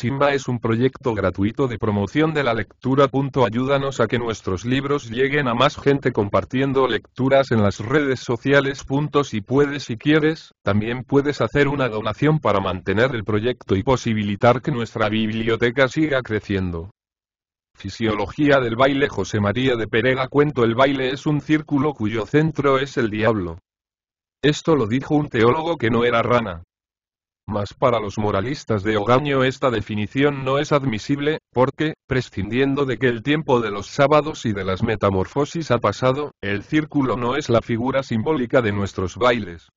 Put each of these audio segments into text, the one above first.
Simba es un proyecto gratuito de promoción de la lectura. Ayúdanos a que nuestros libros lleguen a más gente compartiendo lecturas en las redes sociales. Si puedes y quieres, también puedes hacer una donación para mantener el proyecto y posibilitar que nuestra biblioteca siga creciendo. Fisiología del baile José María de Perega Cuento El baile es un círculo cuyo centro es el diablo. Esto lo dijo un teólogo que no era rana. Mas para los moralistas de Ogaño esta definición no es admisible, porque, prescindiendo de que el tiempo de los sábados y de las metamorfosis ha pasado, el círculo no es la figura simbólica de nuestros bailes.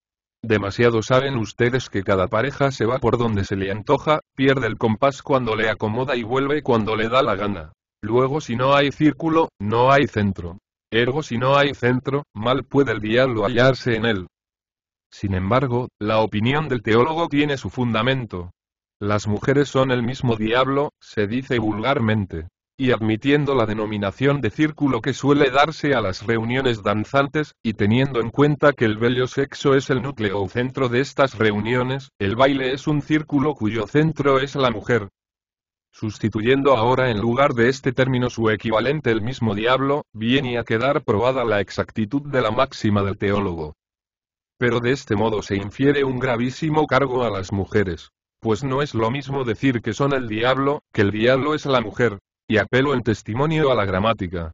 Demasiado saben ustedes que cada pareja se va por donde se le antoja, pierde el compás cuando le acomoda y vuelve cuando le da la gana. Luego si no hay círculo, no hay centro. Ergo si no hay centro, mal puede el diablo hallarse en él. Sin embargo, la opinión del teólogo tiene su fundamento. Las mujeres son el mismo diablo, se dice vulgarmente. Y admitiendo la denominación de círculo que suele darse a las reuniones danzantes, y teniendo en cuenta que el bello sexo es el núcleo o centro de estas reuniones, el baile es un círculo cuyo centro es la mujer. Sustituyendo ahora en lugar de este término su equivalente el mismo diablo, viene a quedar probada la exactitud de la máxima del teólogo. Pero de este modo se infiere un gravísimo cargo a las mujeres. Pues no es lo mismo decir que son el diablo, que el diablo es la mujer. Y apelo en testimonio a la gramática.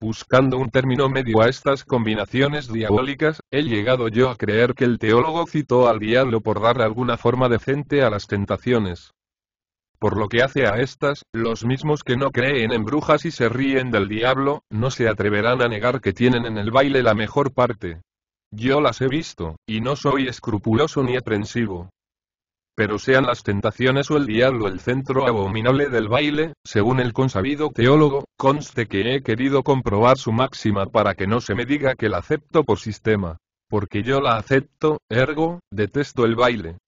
Buscando un término medio a estas combinaciones diabólicas, he llegado yo a creer que el teólogo citó al diablo por dar alguna forma decente a las tentaciones. Por lo que hace a estas, los mismos que no creen en brujas y se ríen del diablo, no se atreverán a negar que tienen en el baile la mejor parte. Yo las he visto, y no soy escrupuloso ni aprensivo. Pero sean las tentaciones o el diablo el centro abominable del baile, según el consabido teólogo, conste que he querido comprobar su máxima para que no se me diga que la acepto por sistema. Porque yo la acepto, ergo, detesto el baile.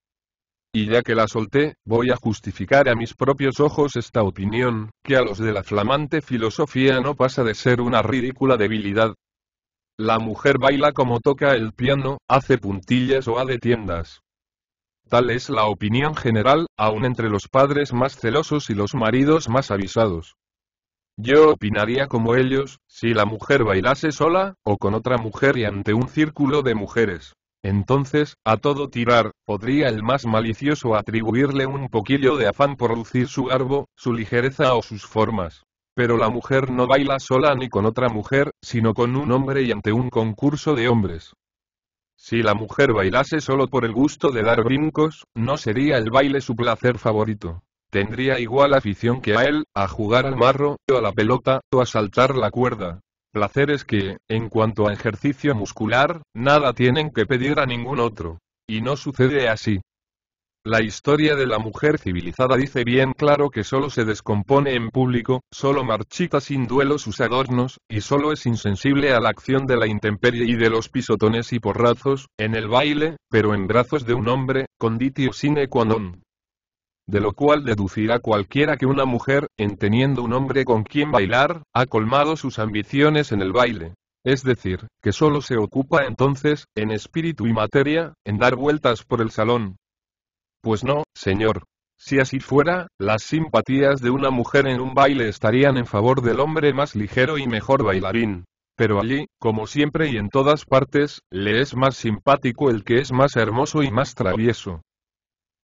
Y ya que la solté, voy a justificar a mis propios ojos esta opinión, que a los de la flamante filosofía no pasa de ser una ridícula debilidad, la mujer baila como toca el piano, hace puntillas o de tiendas. Tal es la opinión general, aun entre los padres más celosos y los maridos más avisados. Yo opinaría como ellos, si la mujer bailase sola, o con otra mujer y ante un círculo de mujeres. Entonces, a todo tirar, podría el más malicioso atribuirle un poquillo de afán por lucir su garbo, su ligereza o sus formas pero la mujer no baila sola ni con otra mujer, sino con un hombre y ante un concurso de hombres. Si la mujer bailase solo por el gusto de dar brincos, no sería el baile su placer favorito. Tendría igual afición que a él, a jugar al marro, o a la pelota, o a saltar la cuerda. Placeres que, en cuanto a ejercicio muscular, nada tienen que pedir a ningún otro. Y no sucede así. La historia de la mujer civilizada dice bien claro que solo se descompone en público, solo marchita sin duelo sus adornos, y solo es insensible a la acción de la intemperie y de los pisotones y porrazos, en el baile, pero en brazos de un hombre, conditio sine qua non. De lo cual deducirá cualquiera que una mujer, en teniendo un hombre con quien bailar, ha colmado sus ambiciones en el baile. Es decir, que solo se ocupa entonces, en espíritu y materia, en dar vueltas por el salón, pues no, señor. Si así fuera, las simpatías de una mujer en un baile estarían en favor del hombre más ligero y mejor bailarín. Pero allí, como siempre y en todas partes, le es más simpático el que es más hermoso y más travieso.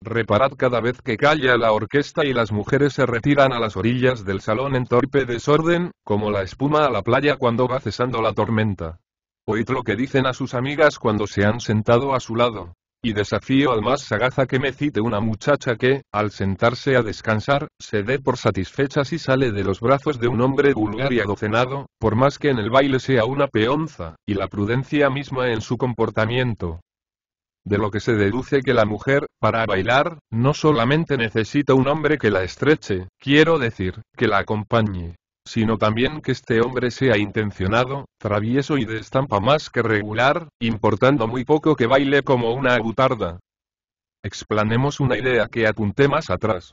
Reparad cada vez que calla la orquesta y las mujeres se retiran a las orillas del salón en torpe desorden, como la espuma a la playa cuando va cesando la tormenta. Oíd lo que dicen a sus amigas cuando se han sentado a su lado. Y desafío al más sagaz que me cite una muchacha que, al sentarse a descansar, se dé por satisfecha si sale de los brazos de un hombre vulgar y adocenado, por más que en el baile sea una peonza, y la prudencia misma en su comportamiento, de lo que se deduce que la mujer, para bailar, no solamente necesita un hombre que la estreche, quiero decir, que la acompañe, sino también que este hombre sea intencionado, travieso y de estampa más que regular, importando muy poco que baile como una agutarda. Explanemos una idea que apunté más atrás.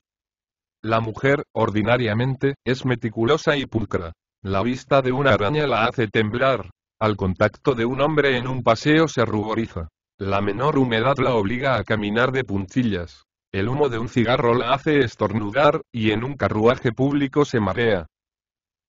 La mujer, ordinariamente, es meticulosa y pulcra. La vista de una araña la hace temblar. Al contacto de un hombre en un paseo se ruboriza. La menor humedad la obliga a caminar de puntillas. El humo de un cigarro la hace estornudar, y en un carruaje público se marea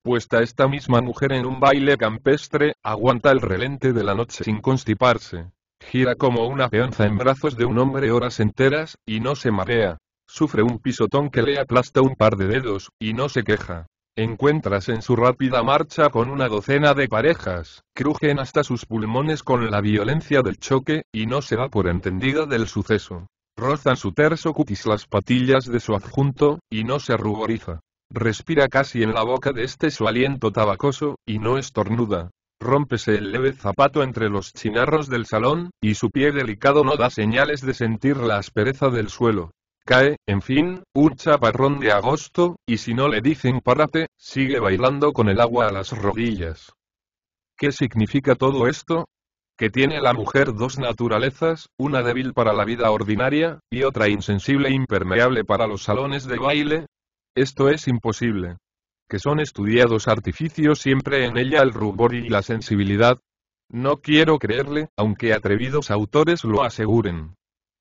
puesta esta misma mujer en un baile campestre, aguanta el relente de la noche sin constiparse. Gira como una peonza en brazos de un hombre horas enteras, y no se marea. Sufre un pisotón que le aplasta un par de dedos, y no se queja. Encuentras en su rápida marcha con una docena de parejas, crujen hasta sus pulmones con la violencia del choque, y no se da por entendida del suceso. Rozan su terso cutis las patillas de su adjunto, y no se ruboriza respira casi en la boca de este su aliento tabacoso, y no estornuda. Rómpese el leve zapato entre los chinarros del salón, y su pie delicado no da señales de sentir la aspereza del suelo. Cae, en fin, un chaparrón de agosto, y si no le dicen párate, sigue bailando con el agua a las rodillas. ¿Qué significa todo esto? que tiene la mujer dos naturalezas, una débil para la vida ordinaria, y otra insensible e impermeable para los salones de baile, esto es imposible. Que son estudiados artificios siempre en ella el rubor y la sensibilidad. No quiero creerle, aunque atrevidos autores lo aseguren.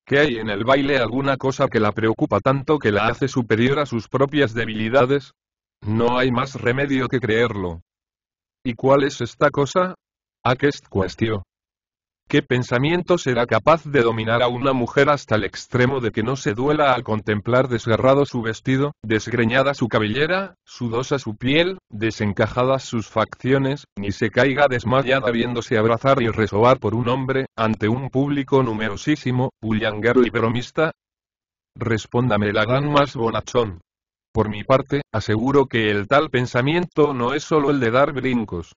Que hay en el baile alguna cosa que la preocupa tanto que la hace superior a sus propias debilidades? No hay más remedio que creerlo. ¿Y cuál es esta cosa? Aquest cuestión. ¿Qué pensamiento será capaz de dominar a una mujer hasta el extremo de que no se duela al contemplar desgarrado su vestido, desgreñada su cabellera, sudosa su piel, desencajadas sus facciones, ni se caiga desmayada viéndose abrazar y resobar por un hombre, ante un público numerosísimo, bullanguero y bromista? Respóndame la gran más bonachón. Por mi parte, aseguro que el tal pensamiento no es solo el de dar brincos,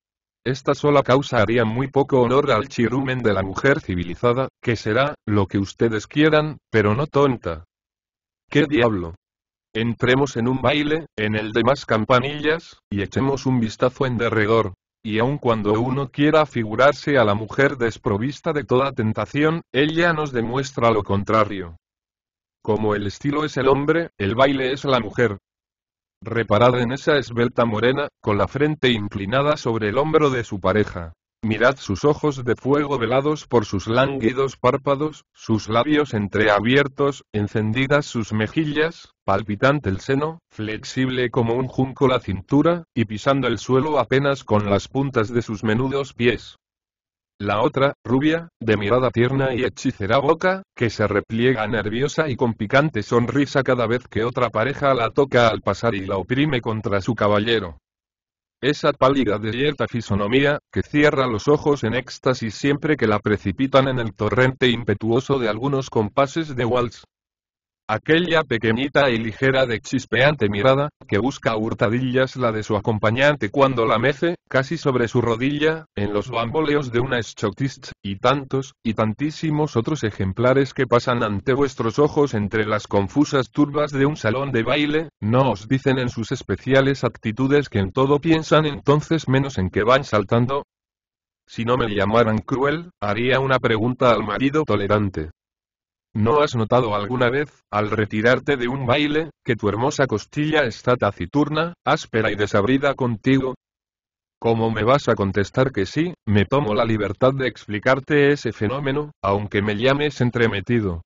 esta sola causa haría muy poco honor al chirumen de la mujer civilizada, que será, lo que ustedes quieran, pero no tonta. ¿Qué diablo? Entremos en un baile, en el de más campanillas, y echemos un vistazo en derredor. Y aun cuando uno quiera figurarse a la mujer desprovista de toda tentación, ella nos demuestra lo contrario. Como el estilo es el hombre, el baile es la mujer, reparad en esa esbelta morena, con la frente inclinada sobre el hombro de su pareja. Mirad sus ojos de fuego velados por sus lánguidos párpados, sus labios entreabiertos, encendidas sus mejillas, palpitante el seno, flexible como un junco la cintura, y pisando el suelo apenas con las puntas de sus menudos pies. La otra, rubia, de mirada tierna y hechicera boca, que se repliega nerviosa y con picante sonrisa cada vez que otra pareja la toca al pasar y la oprime contra su caballero. Esa pálida de desierta fisonomía, que cierra los ojos en éxtasis siempre que la precipitan en el torrente impetuoso de algunos compases de waltz. Aquella pequeñita y ligera de chispeante mirada, que busca hurtadillas la de su acompañante cuando la mece, casi sobre su rodilla, en los bamboleos de una schottisch, y tantos, y tantísimos otros ejemplares que pasan ante vuestros ojos entre las confusas turbas de un salón de baile, no os dicen en sus especiales actitudes que en todo piensan entonces menos en que van saltando. Si no me llamaran cruel, haría una pregunta al marido tolerante. ¿No has notado alguna vez, al retirarte de un baile, que tu hermosa costilla está taciturna, áspera y desabrida contigo? ¿Cómo me vas a contestar que sí, me tomo la libertad de explicarte ese fenómeno, aunque me llames entremetido.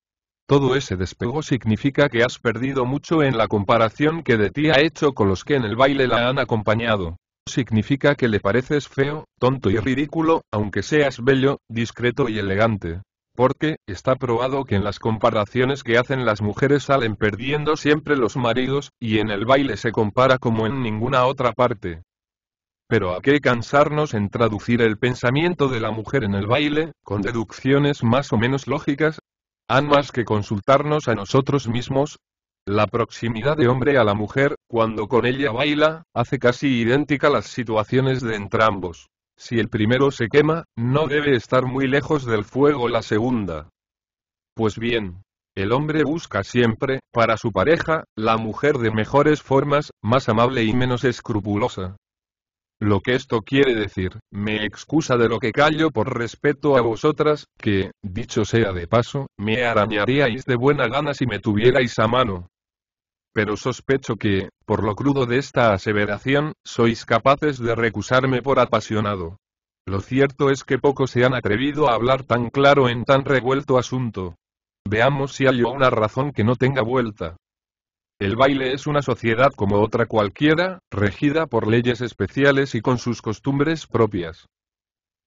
Todo ese despego significa que has perdido mucho en la comparación que de ti ha hecho con los que en el baile la han acompañado. Significa que le pareces feo, tonto y ridículo, aunque seas bello, discreto y elegante porque, está probado que en las comparaciones que hacen las mujeres salen perdiendo siempre los maridos, y en el baile se compara como en ninguna otra parte. Pero a qué cansarnos en traducir el pensamiento de la mujer en el baile, con deducciones más o menos lógicas? Han más que consultarnos a nosotros mismos, la proximidad de hombre a la mujer, cuando con ella baila, hace casi idéntica las situaciones de entrambos. Si el primero se quema, no debe estar muy lejos del fuego la segunda. Pues bien, el hombre busca siempre, para su pareja, la mujer de mejores formas, más amable y menos escrupulosa. Lo que esto quiere decir, me excusa de lo que callo por respeto a vosotras, que, dicho sea de paso, me arañaríais de buena gana si me tuvierais a mano pero sospecho que, por lo crudo de esta aseveración, sois capaces de recusarme por apasionado. Lo cierto es que pocos se han atrevido a hablar tan claro en tan revuelto asunto. Veamos si hay una razón que no tenga vuelta. El baile es una sociedad como otra cualquiera, regida por leyes especiales y con sus costumbres propias.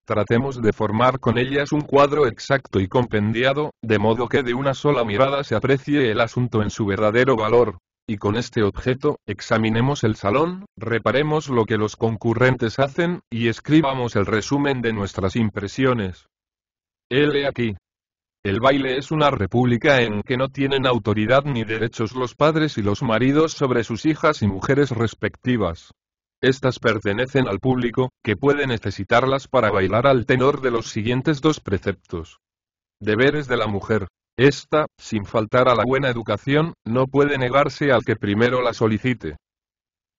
Tratemos de formar con ellas un cuadro exacto y compendiado, de modo que de una sola mirada se aprecie el asunto en su verdadero valor. Y con este objeto, examinemos el salón, reparemos lo que los concurrentes hacen, y escribamos el resumen de nuestras impresiones. L aquí. El baile es una república en que no tienen autoridad ni derechos los padres y los maridos sobre sus hijas y mujeres respectivas. Estas pertenecen al público, que puede necesitarlas para bailar al tenor de los siguientes dos preceptos. Deberes de la mujer. Esta, sin faltar a la buena educación, no puede negarse al que primero la solicite.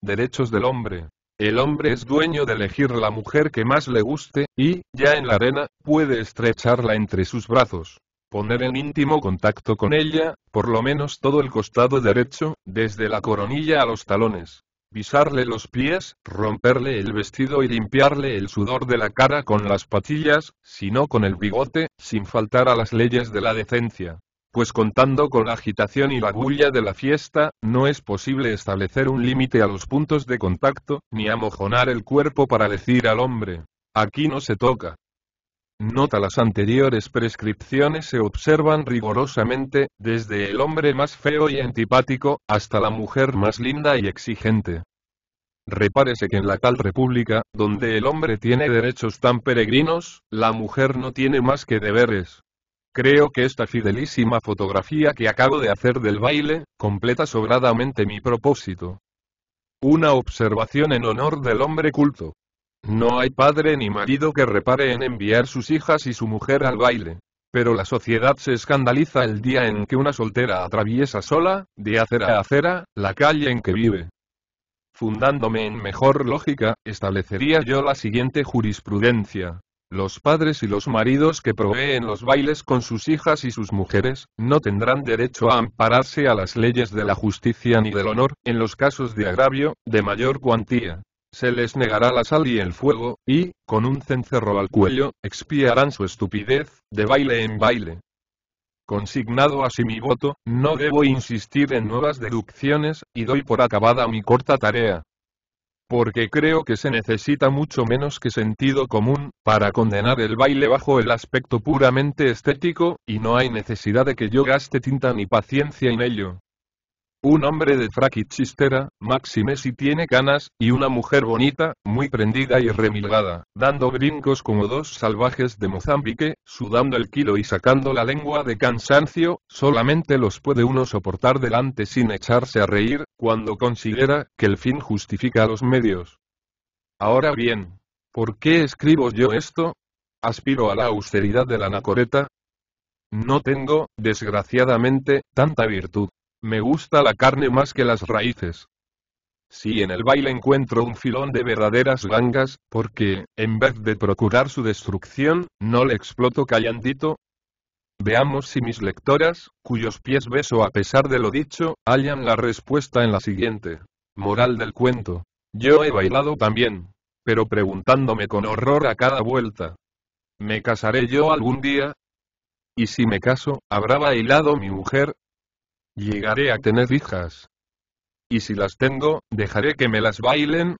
Derechos del hombre. El hombre es dueño de elegir la mujer que más le guste, y, ya en la arena, puede estrecharla entre sus brazos, poner en íntimo contacto con ella, por lo menos todo el costado derecho, desde la coronilla a los talones, pisarle los pies, romperle el vestido y limpiarle el sudor de la cara con las patillas, sino con el bigote, sin faltar a las leyes de la decencia. Pues contando con la agitación y la bulla de la fiesta, no es posible establecer un límite a los puntos de contacto, ni amojonar el cuerpo para decir al hombre, aquí no se toca. Nota las anteriores prescripciones se observan rigorosamente, desde el hombre más feo y antipático, hasta la mujer más linda y exigente. Repárese que en la tal república, donde el hombre tiene derechos tan peregrinos, la mujer no tiene más que deberes. Creo que esta fidelísima fotografía que acabo de hacer del baile, completa sobradamente mi propósito. Una observación en honor del hombre culto. No hay padre ni marido que repare en enviar sus hijas y su mujer al baile. Pero la sociedad se escandaliza el día en que una soltera atraviesa sola, de acera a acera, la calle en que vive. Fundándome en mejor lógica, establecería yo la siguiente jurisprudencia. Los padres y los maridos que proveen los bailes con sus hijas y sus mujeres, no tendrán derecho a ampararse a las leyes de la justicia ni del honor, en los casos de agravio, de mayor cuantía se les negará la sal y el fuego, y, con un cencerro al cuello, expiarán su estupidez, de baile en baile. Consignado así mi voto, no debo insistir en nuevas deducciones, y doy por acabada mi corta tarea. Porque creo que se necesita mucho menos que sentido común, para condenar el baile bajo el aspecto puramente estético, y no hay necesidad de que yo gaste tinta ni paciencia en ello. Un hombre de frac y chistera, máxime si tiene canas, y una mujer bonita, muy prendida y remilgada, dando brincos como dos salvajes de Mozambique, sudando el kilo y sacando la lengua de cansancio, solamente los puede uno soportar delante sin echarse a reír, cuando considera que el fin justifica los medios. Ahora bien, ¿por qué escribo yo esto? ¿Aspiro a la austeridad de la anacoreta? No tengo, desgraciadamente, tanta virtud me gusta la carne más que las raíces. Si en el baile encuentro un filón de verdaderas gangas, porque, en vez de procurar su destrucción, no le exploto callandito? Veamos si mis lectoras, cuyos pies beso a pesar de lo dicho, hallan la respuesta en la siguiente. Moral del cuento. Yo he bailado también, pero preguntándome con horror a cada vuelta. ¿Me casaré yo algún día? Y si me caso, ¿habrá bailado mi mujer? Llegaré a tener hijas. Y si las tengo, dejaré que me las bailen.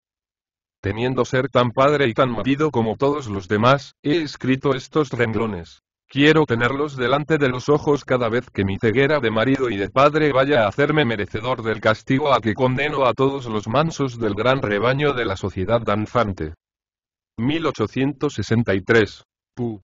Teniendo ser tan padre y tan marido como todos los demás, he escrito estos renglones. Quiero tenerlos delante de los ojos cada vez que mi ceguera de marido y de padre vaya a hacerme merecedor del castigo a que condeno a todos los mansos del gran rebaño de la sociedad danzante. 1863. Pu.